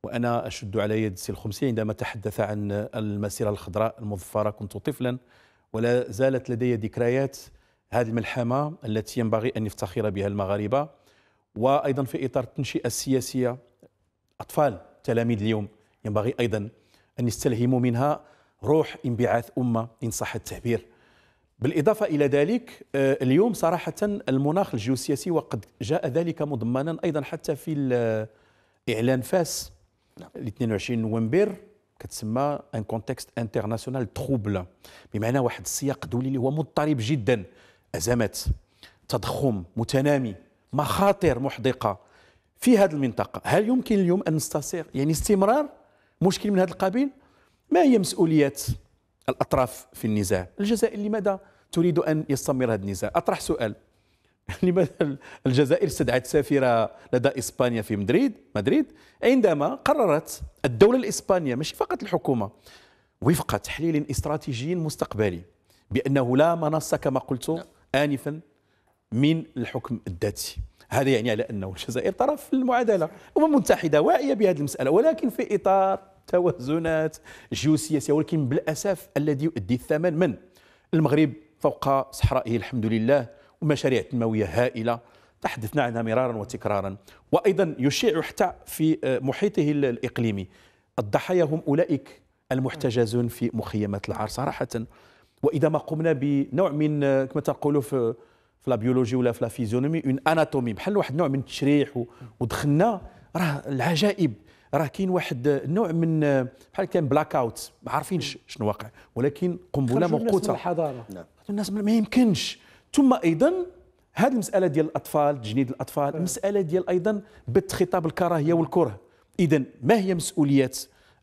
وأنا أشد على يد سي الخمسي عندما تحدث عن المسيرة الخضراء المظفرة كنت طفلا ولا زالت لدي ذكريات هذه الملحمة التي ينبغي أن يفتخر بها المغاربة وأيضا في إطار التنشئة السياسية أطفال تلاميذ اليوم ينبغي أيضا أن يستلهموا منها روح انبعاث أمة إن صح التعبير بالإضافة إلى ذلك آه، اليوم صراحة المناخ الجيوسياسي وقد جاء ذلك مضمنا أيضا حتى في إعلان فاس نعم. ال 22 نوفمبر كتسمى ان كونتكست انترناسيونال تروبل بمعنى واحد السياق دولي اللي هو مضطرب جدا ازمات تضخم متنامي مخاطر محدقه في هذه المنطقه هل يمكن اليوم ان نستسيغ يعني استمرار مشكل من هذا القبيل ما هي مسؤوليات الاطراف في النزاع الجزائر لماذا تريد ان يستمر هذا النزاع اطرح سؤال (laughs) يعني لماذا الجزائر استدعت سافرة لدى إسبانيا في مدريد مدريد عندما قررت الدولة الإسبانية مش فقط الحكومة وفق تحليل استراتيجي مستقبلي بأنه لا منصة كما قلت نعم. آنفا من الحكم الذاتي هذا يعني على أنه الجزائر طرف في المعادلة الأمم المتحدة واعية بهذه المسألة ولكن في إطار توازنات جيوسياسية ولكن بالأسف الذي يؤدي الثمن من المغرب فوق صحرائه الحمد لله ومشاريع تنموية هائلة تحدثنا عنها مرارا وتكرارا وأيضا يشيع حتى في آه، محيطه الإقليمي الضحايا هم أولئك المحتجزون في مخيمات العار صراحة وإذا ما قمنا بنوع من آه، كما تقولوا في في البيولوجي ولا في الفيزيونومي اون اناتومي بحال واحد نوع من التشريح ودخلنا راه العجائب راه كاين واحد آه، نوع من بحال كان بلاك اوت ما عارفينش شنو واقع ولكن قنبله موقوته الناس من الحضاره الناس ما يمكنش ثم ايضا هذه المساله ديال الاطفال تجنيد الاطفال المساله ديال ايضا بث خطاب الكراهيه والكره اذا ما هي مسؤوليات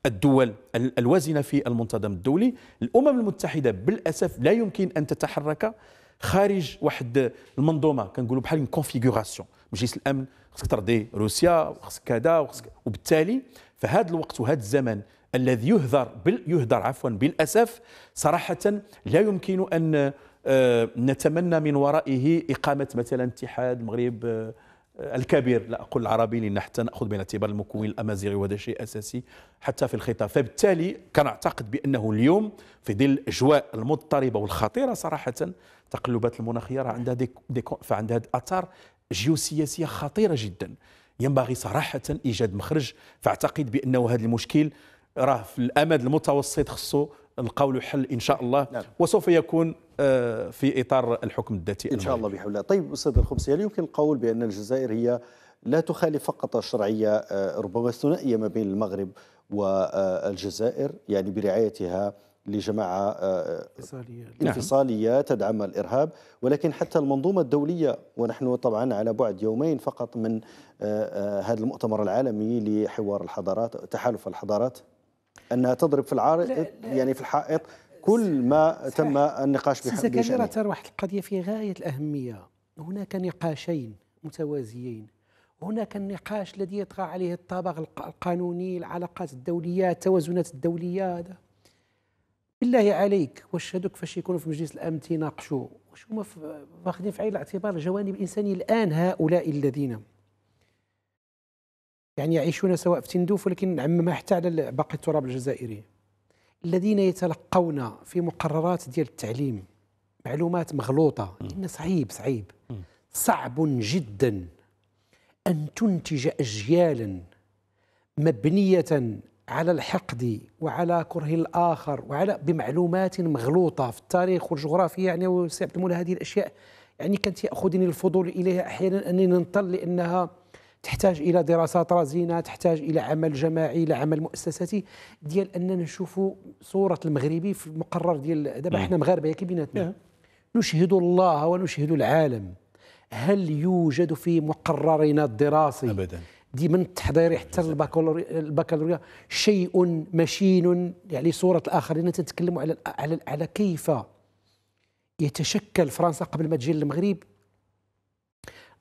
الدول الوازنه في المنتظم الدولي الامم المتحده بالاسف لا يمكن ان تتحرك خارج واحد المنظومه كنقولوا بحال كونفيغوراسيون مجلس الامن خصك ترضي روسيا وخصك كذا وخصك وبالتالي فهذا الوقت وهذا الزمن الذي يهدر بال... يهدر عفوا بالاسف صراحه لا يمكن ان آه، نتمنى من ورائه إقامة مثلا اتحاد المغرب آه، آه، الكبير لا أقول العربي لأن حتى نأخذ بين اعتبار المكون الأمازيغي وهذا شيء أساسي حتى في الخطاب فبالتالي كنعتقد بأنه اليوم في ظل الأجواء المضطربة والخطيرة صراحة تقلبات المناخية عندها دي فعندها أثار جيوسياسية خطيرة جدا ينبغي صراحة إيجاد مخرج فأعتقد بأنه هذا المشكل راه في الامد المتوسط خصو القول حل إن شاء الله نعم. وسوف يكون آه، في إطار الحكم الذاتي إن شاء الله بحول الله طيب أستاذ الخمسي هل يمكن القول بأن الجزائر هي لا تخالف فقط الشرعية آه، ربما الثنائية ما بين المغرب والجزائر يعني برعايتها لجماعة آه، انفصالية نعم. انفصالية تدعم الإرهاب ولكن حتى المنظومة الدولية ونحن طبعا على بعد يومين فقط من هذا المؤتمر العالمي لحوار الحضارات تحالف الحضارات انها تضرب في العارض يعني في الحائط كل ما تم النقاش بشأنه كبيرة ترى واحد القضية في غاية الأهمية هناك نقاشين متوازيين هناك النقاش الذي يطغى عليه الطابق القانوني العلاقات الدولية التوازنات الدولية هذا بالله عليك واش هذوك فاش يكونوا في مجلس الامن تيناقشوا واش هما واخدين في عين الاعتبار الجوانب الانسانيه الان هؤلاء الذين يعني يعيشون سواء في تندوف ولكن عممها حتى على باقي التراب الجزائري الذين يتلقون في مقررات ديال التعليم معلومات مغلوطه لان صعيب صعيب صعب جدا ان تنتج اجيالا مبنيه على الحقد وعلى كره الاخر وعلى بمعلومات مغلوطه في التاريخ والجغرافيا يعني وسي هذه الاشياء يعني كانت ياخذني الفضول اليها احيانا انني ننطل لانها تحتاج إلى دراسات رزينة تحتاج إلى عمل جماعي إلى عمل مؤسساتي ديال أننا نشوفوا صورة المغربي في المقرر ديال دابا حنا مغاربة كي بيناتنا نعم. نشهد الله ونشهد العالم هل يوجد في مقررنا الدراسي أبدا دي من التحضيري حتى البكالوريا شيء مشين يعني صورة الآخرين تتكلموا على على على كيف يتشكل فرنسا قبل ما تجي للمغرب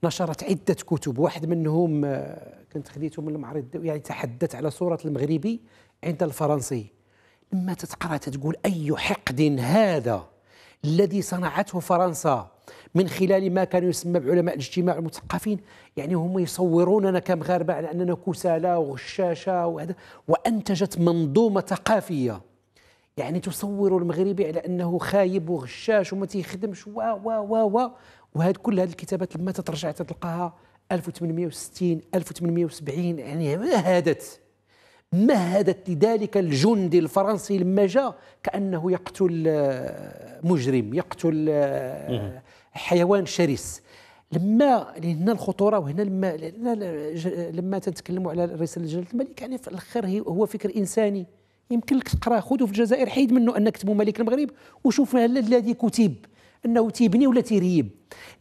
نشرت عدة كتب واحد منهم آه، كنت خديته من المعرض يعني تحدث على صورة المغربي عند الفرنسي لما تتقرأ تقول أي حقد هذا الذي صنعته فرنسا من خلال ما كانوا يسمى بعلماء الاجتماع المثقفين يعني هم يصوروننا كمغاربة على أننا كسالى وغشاشة وهذا وأنتجت منظومة ثقافية يعني تصور المغربي على أنه خايب وغشاش وما تيخدمش و و و و وهاد كل هذه الكتابات لما تترجع تلقاها 1860 1870 يعني مهدت مهدت لذلك الجندي الفرنسي لما جاء كانه يقتل آه، مجرم يقتل آه، حيوان شرس لما لهنا الخطوره وهنا لما لما تنتكلموا على رساله لجلاله الملك يعني في الاخر هو فكر انساني يمكن لك تقراه خذه في الجزائر حيد منه انك تبو ملك المغرب وشوف الذي كتب انه تيبني ولا تيريب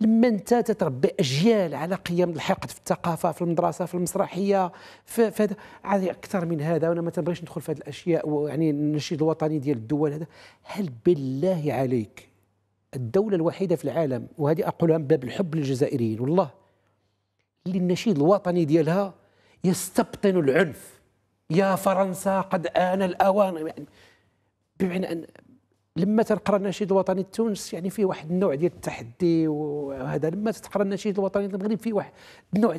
لما انت تتربى اجيال على قيم الحقد في الثقافه في المدرسه في المسرحيه في, في هذا اكثر من هذا وانا ما تبغيش ندخل في هذه الاشياء ويعني النشيد الوطني ديال الدول هذا هل بالله عليك الدوله الوحيده في العالم وهذه اقولها من باب الحب للجزائريين والله اللي النشيد الوطني ديالها يستبطن العنف يا فرنسا قد آن الأوان يعني بمعنى أن لما تنقرا النشيد الوطني التونس يعني فيه واحد النوع ديال التحدي وهذا لما تقرا النشيد الوطني المغرب فيه واحد النوع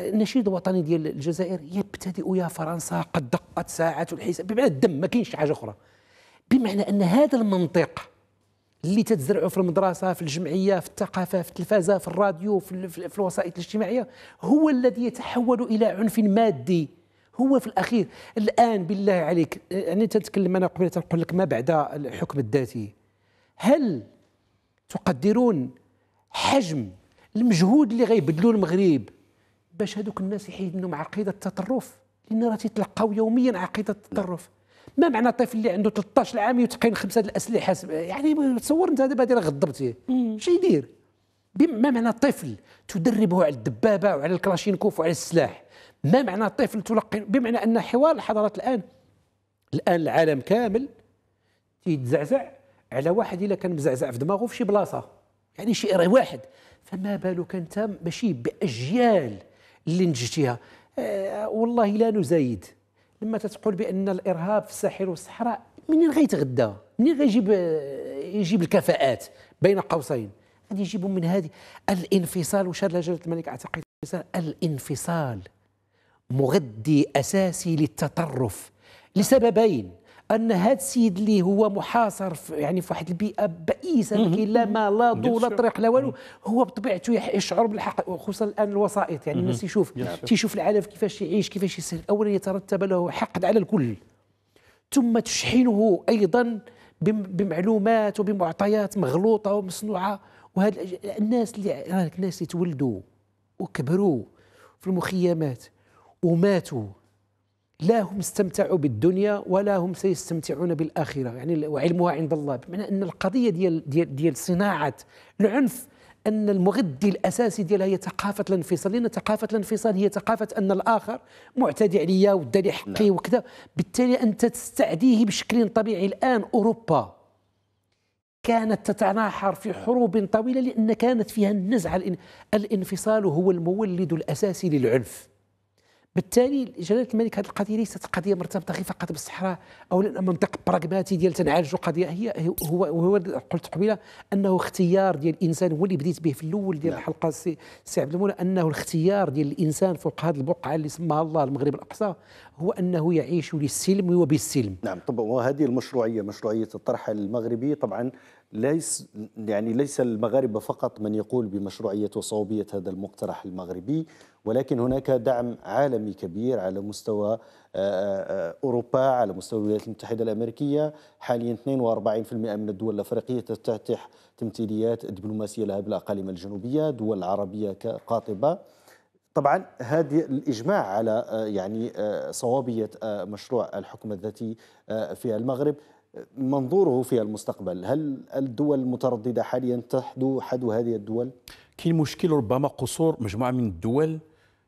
النشيد الوطني ديال الجزائر يبتدئ يا فرنسا قد دقت ساعة الحساب بمعنى الدم ما كاينش حاجه اخرى بمعنى ان هذا المنطق اللي تتزرعه في المدرسه في الجمعيه في الثقافه في التلفازه في الراديو في, في الوسائط الاجتماعيه هو الذي يتحول الى عنف مادي هو في الاخير الان بالله عليك يعني تتكلم انا قبل تنقول لك ما بعد الحكم الذاتي هل تقدرون حجم المجهود اللي غيبذلوه المغرب باش هذوك الناس يحيد منهم عقيده التطرف لان راه تيتلقاو يوميا عقيده التطرف ما معنى الطفل اللي عنده 13 عام يتقن خمسه الاسلحه يعني تصور انت دابا بعد غضبتيه اش يدير ما معنى طفل تدربه على الدبابه وعلى الكلاشينكوف وعلى السلاح ما معنى الطفل تلقن بمعنى ان حوار الحضارات الان الان العالم كامل تيتزعزع على واحد الا كان مزعزع في دماغه في شي بلاصه يعني شي واحد فما بالك انت ماشي باجيال اللي نجتيها آه والله لا نزايد لما تتقول بان الارهاب في الساحل والصحراء منين غيتغدى منين غيجيب آه، يجيب الكفاءات بين قوسين غادي يجيبوا من هذه الانفصال وشار جلاله الملك اعتقد الانفصال مغذي اساسي للتطرف لسببين ان هذا السيد اللي هو محاصر في يعني في واحد البيئه بئيسه ما كاين لا ما لا ضو لا طريق لا والو هو بطبيعته يشعر بالحق خصوصا الان الوسائط يعني الناس يشوف تيشوف العالم كيفاش يعيش كيفاش يصير اولا يترتب له حقد على الكل ثم تشحنه ايضا بمعلومات وبمعطيات مغلوطه ومصنوعه وهذا الناس اللي الناس اللي تولدوا وكبروا في المخيمات وماتوا لا هم استمتعوا بالدنيا ولا هم سيستمتعون بالاخره يعني وعلمها عند الله بمعنى ان القضيه ديال ديال ديال صناعه العنف ان المغذي الاساسي ديالها هي ثقافه الانفصال لان ثقافه الانفصال هي ثقافه ان الاخر معتدي عليا ودا لي حقي نعم. وكذا بالتالي انت تستعديه بشكل طبيعي الان اوروبا كانت تتناحر في نعم. حروب طويله لان كانت فيها النزعه الانفصال هو المولد الاساسي للعنف بالتالي جلاله الملك هذه القضيه ليست قضيه مرتبطه غير فقط بالصحراء او منطق براغماتي ديال تنعالجوا قضيه هي هو هو قلت قبيله انه اختيار ديال الانسان هو اللي بديت به في الاول ديال نعم. الحلقه سي, سي عبد المولى انه الاختيار ديال الانسان فوق هذه البقعه اللي سماها الله المغرب الاقصى هو انه يعيش للسلم وبالسلم نعم طبعا وهذه المشروعيه مشروعيه الطرح المغربي طبعا ليس يعني ليس المغاربه فقط من يقول بمشروعيه وصوبيه هذا المقترح المغربي ولكن هناك دعم عالمي كبير على مستوى آه، آه، اوروبا على مستوى الولايات المتحده الامريكيه حاليا 42% من الدول الافريقيه تفتتح تمثيليات دبلوماسيه لها بالاقاليم الجنوبيه دول عربيه كقاطبه طبعا هذه الاجماع على آه، يعني صوابيه مشروع الحكم الذاتي في المغرب منظوره في المستقبل هل الدول المترددة حاليا تحدو حدو هذه الدول؟ كاين مشكل ربما قصور مجموعة من الدول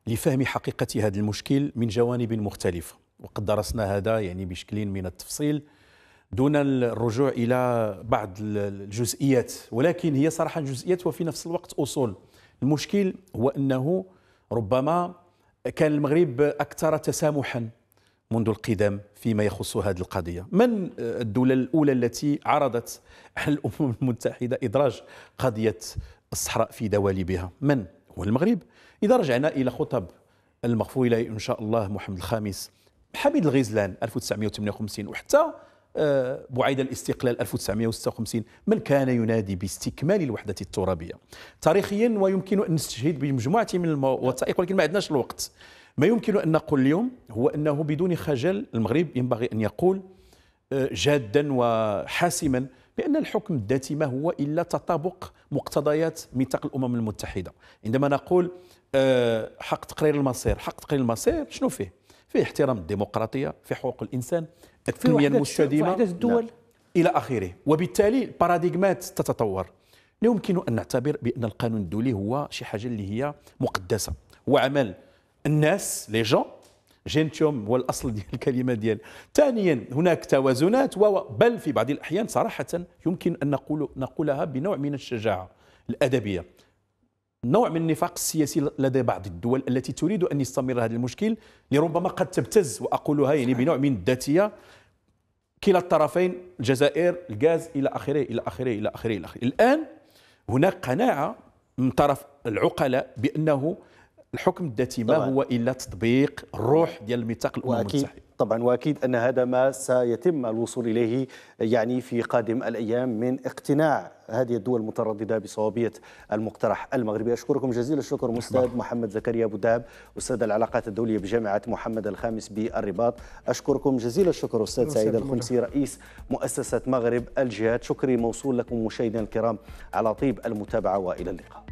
لفهم حقيقة هذا المشكل من جوانب مختلفة وقد درسنا هذا يعني بشكل من التفصيل دون الرجوع إلى بعض الجزئيات ولكن هي صراحة جزئيات وفي نفس الوقت أصول المشكل هو أنه ربما كان المغرب أكثر تسامحا منذ القدم فيما يخص هذه القضية من آه، الدولة الأولى التي عرضت (laughs) على الأمم المتحدة إدراج قضية الصحراء في دواليبها من؟ هو المغرب إذا رجعنا إلى خطب المغفور إليه إن شاء الله محمد الخامس حميد الغزلان 1958 وحتى آه، بعيد الاستقلال 1956 من كان ينادي باستكمال الوحدة الترابية تاريخيا ويمكن أن نستشهد بمجموعة من الوثائق ولكن ما عندناش الوقت ما يمكن أن نقول اليوم هو أنه بدون خجل المغرب ينبغي أن يقول آه، جادا وحاسما بأن الحكم الذاتي ما هو إلا تطابق مقتضيات ميثاق الأمم المتحدة عندما نقول آه، حق تقرير المصير حق تقرير المصير شنو فيه؟ فيه احترام الديمقراطية في حقوق الإنسان التنمية المستدامة الدول نعم. إلى آخره وبالتالي الباراديغمات تتطور لا يمكن أن نعتبر بأن القانون الدولي هو شي حاجة اللي هي مقدسة هو عمل الناس لي جون جينتيوم هو الاصل ديال الكلمه ديال ثانيا هناك توازنات بل في بعض الاحيان صراحه يمكن ان نقول نقولها بنوع من الشجاعه الادبيه نوع من النفاق السياسي لدى بعض الدول التي تريد ان يستمر هذا المشكل لربما قد تبتز واقولها يعني بنوع من الذاتيه كلا الطرفين الجزائر الغاز الى اخره الى اخره الى اخره الى اخره الان هناك قناعه من طرف العقلاء بانه الحكم الذاتي ما هو الا تطبيق الروح ديال الميثاق الامم المتحده طبعا واكيد ان هذا ما سيتم الوصول اليه يعني في قادم الايام من اقتناع هذه الدول المتردده بصوابيه المقترح المغربي اشكركم جزيل الشكر استاذ محمد زكريا بوداب استاذ العلاقات الدوليه بجامعه محمد الخامس بالرباط اشكركم جزيل الشكر استاذ سعيد الخمسي رئيس مؤسسه مغرب الجهاد شكري موصول لكم مشاهدينا الكرام على طيب المتابعه والى اللقاء